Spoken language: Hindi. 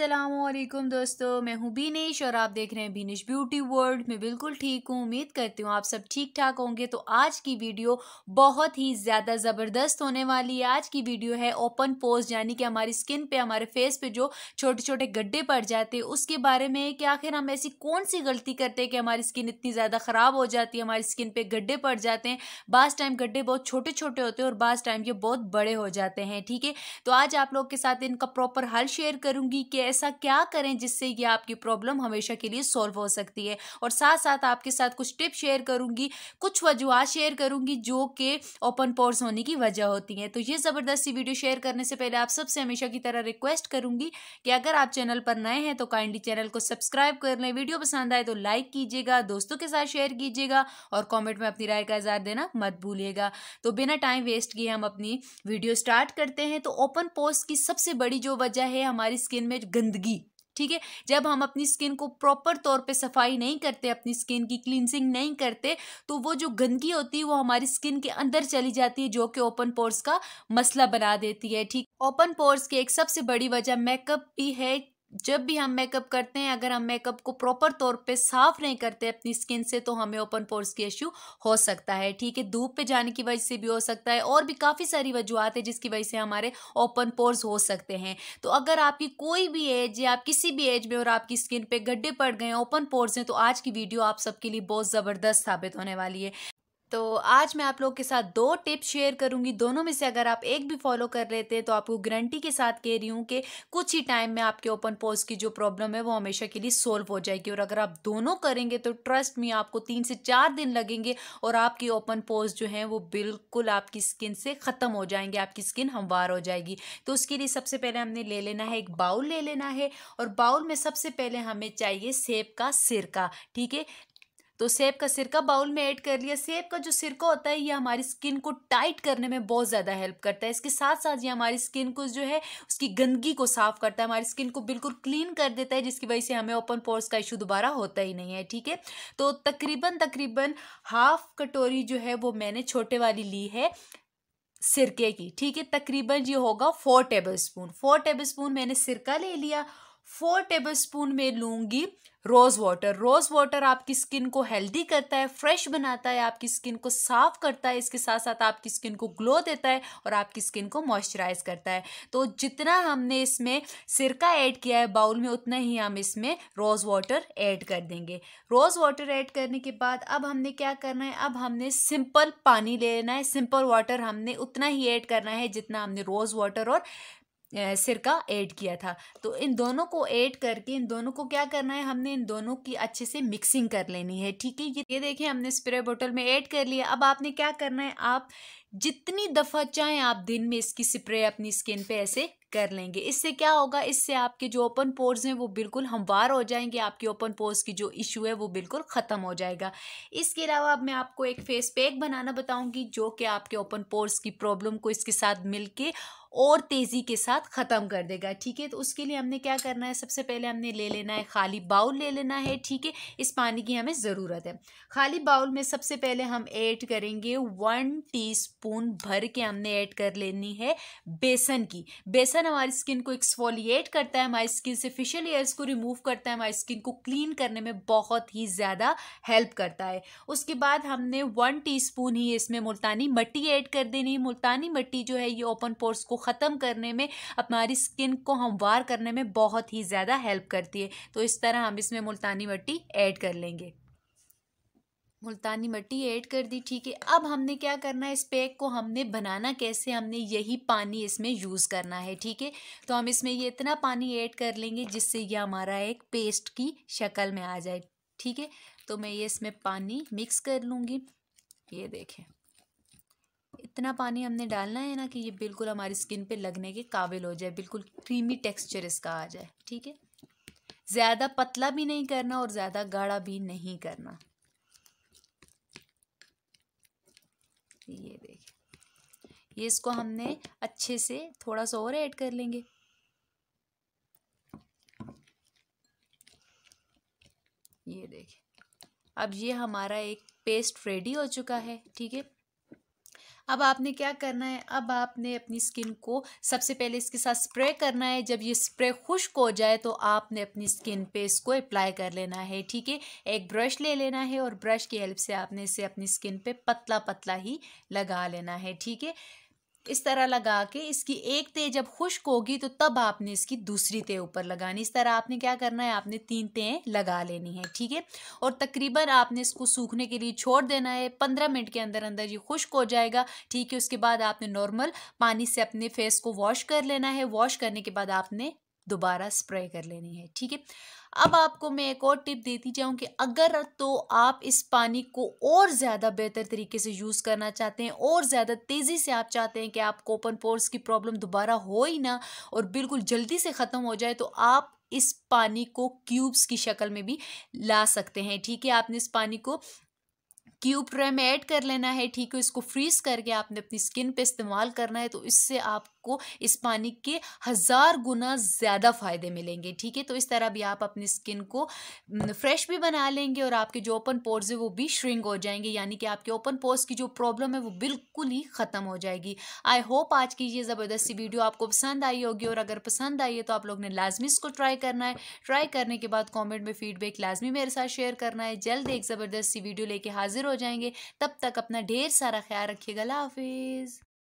असलकुम दोस्तों मैं हूँ बीनिश और आप देख रहे हैं बीनिश ब्यूटी वर्ल्ड मैं बिल्कुल ठीक हूँ उम्मीद करती हूँ आप सब ठीक ठाक होंगे तो आज की वीडियो बहुत ही ज़्यादा ज़बरदस्त होने वाली है आज की वीडियो है ओपन पोज यानी कि हमारी स्किन पे हमारे फेस पे जो छोटे छोटे गड्ढे पड़ जाते हैं उसके बारे में कि आखिर हम ऐसी कौन सी गलती करते हैं कि हमारी स्किन इतनी ज़्यादा ख़राब हो जाती है हमारी स्किन पर गड्ढे पड़ जाते हैं बास टाइम गड्ढे बहुत छोटे छोटे होते हैं और बास टाइम ये बहुत बड़े हो जाते हैं ठीक है तो आज आप लोग के साथ इनका प्रॉपर हल शेयर करूँगी कि ऐसा क्या करें जिससे ये आपकी प्रॉब्लम हमेशा के लिए सॉल्व हो सकती है और साथ साथ आपके साथ कुछ टिप शेयर करूंगी कुछ वजुहत शेयर करूंगी जो कि ओपन पोर्स होने की वजह होती है तो ये जबरदस्ती वीडियो शेयर करने से पहले आप सबसे हमेशा की तरह रिक्वेस्ट करूंगी कि अगर आप चैनल पर नए हैं तो काइंडली चैनल को सब्सक्राइब कर लें वीडियो पसंद आए तो लाइक कीजिएगा दोस्तों के साथ शेयर कीजिएगा और कॉमेंट में अपनी राय का इजहार देना मत भूलिएगा तो बिना टाइम वेस्ट किए हम अपनी वीडियो स्टार्ट करते हैं तो ओपन पोस्ट की सबसे बड़ी जो वजह है हमारी स्किन में गंदगी ठीक है जब हम अपनी स्किन को प्रॉपर तौर पे सफाई नहीं करते अपनी स्किन की क्लींसिंग नहीं करते तो वो जो गंदगी होती है वो हमारी स्किन के अंदर चली जाती है जो कि ओपन पोर्स का मसला बना देती है ठीक ओपन पोर्स की एक सबसे बड़ी वजह मेकअप भी है जब भी हम मेकअप करते हैं अगर हम मेकअप को प्रॉपर तौर पे साफ नहीं करते अपनी स्किन से तो हमें ओपन पोर्स की इश्यू हो सकता है ठीक है धूप पे जाने की वजह से भी हो सकता है और भी काफ़ी सारी वजूहत है जिसकी वजह से हमारे ओपन पोर्स हो सकते हैं तो अगर आपकी कोई भी एज या आप किसी भी एज में और आपकी स्किन पर गड्ढे पड़ गए ओपन पोर्स हैं तो आज की वीडियो आप सबके लिए बहुत ज़बरदस्त साबित होने वाली है तो आज मैं आप लोग के साथ दो टिप्स शेयर करूंगी दोनों में से अगर आप एक भी फॉलो कर लेते हैं तो आपको गारंटी के साथ कह रही हूँ कि कुछ ही टाइम में आपके ओपन पोस्ट की जो प्रॉब्लम है वो हमेशा के लिए सोल्व हो जाएगी और अगर आप दोनों करेंगे तो ट्रस्ट में आपको तीन से चार दिन लगेंगे और आपकी ओपन पोस्ट जो है वो बिल्कुल आपकी स्किन से ख़त्म हो जाएंगे आपकी स्किन हमवार हो जाएगी तो उसके लिए सबसे पहले हमने ले लेना है एक बाउल ले लेना है और बाउल में सबसे पहले हमें चाहिए सेब का सिरका ठीक है तो सेब का सिरका बाउल में ऐड कर लिया सेब का जो सिरका होता है ये हमारी स्किन को टाइट करने में बहुत ज़्यादा हेल्प करता है इसके साथ साथ ये हमारी स्किन को जो है उसकी गंदगी को साफ करता है हमारी स्किन को बिल्कुल क्लीन कर देता है जिसकी वजह से हमें ओपन पोर्स का इशू दोबारा होता ही नहीं है ठीक है तो तकरीबन तकरीबन हाफ कटोरी जो है वो मैंने छोटे वाली ली है सिरके की ठीक है तकरीबन ये होगा four tablespoon four tablespoon मैंने सिरका ले लिया फोर टेबल स्पून में लूँगी रोज़ वाटर रोज़ वाटर आपकी स्किन को हेल्दी करता है फ्रेश बनाता है आपकी स्किन को साफ करता है इसके साथ साथ आपकी स्किन को ग्लो देता है और आपकी स्किन को मॉइस्चराइज करता है तो जितना हमने इसमें सिरका ऐड किया है बाउल में उतना ही हम इसमें रोज़ वाटर ऐड कर देंगे रोज़ वाटर ऐड करने के बाद अब हमने क्या करना है अब हमने सिंपल पानी ले लेना है सिंपल वाटर हमने उतना ही ऐड करना है जितना हमने रोज़ वाटर और सिरका ऐड किया था तो इन दोनों को ऐड करके इन दोनों को क्या करना है हमने इन दोनों की अच्छे से मिक्सिंग कर लेनी है ठीक है ये देखें हमने स्प्रे बोतल में ऐड कर लिया अब आपने क्या करना है आप जितनी दफ़ा चाहें आप दिन में इसकी स्प्रे अपनी स्किन पे ऐसे कर लेंगे इससे क्या होगा इससे आपके जो ओपन पोर्स हैं वो बिल्कुल हमवार हो जाएंगे आपके ओपन पोर्स की जो इशू है वो बिल्कुल ख़त्म हो जाएगा इसके अलावा अब मैं आपको एक फेस पैक बनाना बताऊंगी जो कि आपके ओपन पोर्स की प्रॉब्लम को इसके साथ मिलके और तेज़ी के साथ ख़त्म कर देगा ठीक है तो उसके लिए हमने क्या करना है सबसे पहले हमने ले लेना है खाली बाउल ले लेना है ठीक है इस पानी की हमें ज़रूरत है खाली बाउल में सबसे पहले हम ऐड करेंगे वन टी स्पून भर के हमने ऐड कर लेनी है बेसन की बेसन हमारी स्किन को एक्सफोलिएट करता है हमारी स्किन से फिशल एयर्स को रिमूव करता है हमारी स्किन को क्लीन करने में बहुत ही ज़्यादा हेल्प करता है उसके बाद हमने वन स्पून ही इसमें मुल्तानी मट्टी ऐड कर देनी है मुल्तानी मट्टी जो है ये ओपन पोर्स को ख़त्म करने में हमारी स्किन को हमवार करने में बहुत ही ज़्यादा हेल्प करती है तो इस तरह हम इसमें मुल्तानी मट्टी ऐड कर लेंगे मुल्तानी मट्टी ऐड कर दी ठीक है अब हमने क्या करना है इस पैक को हमने बनाना कैसे हमने यही पानी इसमें यूज़ करना है ठीक है तो हम इसमें ये इतना पानी ऐड कर लेंगे जिससे ये हमारा एक पेस्ट की शक्ल में आ जाए ठीक है तो मैं ये इसमें पानी मिक्स कर लूँगी ये देखें इतना पानी हमने डालना है ना कि ये बिल्कुल हमारी स्किन पर लगने के काबिल हो जाए बिल्कुल क्रीमी टेक्स्चर इसका आ जाए ठीक है ज़्यादा पतला भी नहीं करना और ज़्यादा गाढ़ा भी नहीं करना ये देखिए ये इसको हमने अच्छे से थोड़ा सा और ऐड कर लेंगे ये देखिए अब ये हमारा एक पेस्ट रेडी हो चुका है ठीक है अब आपने क्या करना है अब आपने अपनी स्किन को सबसे पहले इसके साथ स्प्रे करना है जब ये स्प्रे खुश्क हो जाए तो आपने अपनी स्किन पे इसको अप्लाई कर लेना है ठीक है एक ब्रश ले लेना है और ब्रश की हेल्प से आपने इसे अपनी स्किन पे पतला पतला ही लगा लेना है ठीक है इस तरह लगा के इसकी एक तेह जब खुश्क होगी तो तब आपने इसकी दूसरी तेह ऊपर लगानी इस तरह आपने क्या करना है आपने तीन तेहें लगा लेनी है ठीक है और तकरीबन आपने इसको सूखने के लिए छोड़ देना है पंद्रह मिनट के अंदर अंदर ये खुश्क हो जाएगा ठीक है उसके बाद आपने नॉर्मल पानी से अपने फेस को वॉश कर लेना है वॉश करने के बाद आपने दोबारा स्प्रे कर लेनी है ठीक है अब आपको मैं एक और टिप देती जाऊं कि अगर तो आप इस पानी को और ज़्यादा बेहतर तरीके से यूज़ करना चाहते हैं और ज़्यादा तेज़ी से आप चाहते हैं कि आप कोपन पोर्स की प्रॉब्लम दोबारा हो ही ना और बिल्कुल जल्दी से ख़त्म हो जाए तो आप इस पानी को क्यूब्स की शक्ल में भी ला सकते हैं ठीक है आपने इस पानी को क्यूब ट्रे में ऐड कर लेना है ठीक है इसको फ्रीज करके आपने अपनी स्किन पे इस्तेमाल करना है तो इससे आपको इस पानी के हज़ार गुना ज़्यादा फ़ायदे मिलेंगे ठीक है तो इस तरह भी आप अपनी स्किन को फ्रेश भी बना लेंगे और आपके जो ओपन पोर्स है वो भी श्रिंक हो जाएंगे यानी कि आपके ओपन पोर्स की जो प्रॉब्लम है वो बिल्कुल ही ख़त्म हो जाएगी आई होप आज की ये ज़बरदस्ती वीडियो आपको पसंद आई होगी और अगर पसंद आई है तो आप लोग ने लाजमी इसको ट्राई करना है ट्राई करने के बाद कॉमेंट में फीडबैक लाजमी मेरे साथ शेयर करना है जल्द एक ज़बरदस्ती वीडियो लेके हाजिर हो हो जाएंगे तब तक अपना ढेर सारा ख्याल रखिएगा हाफिज़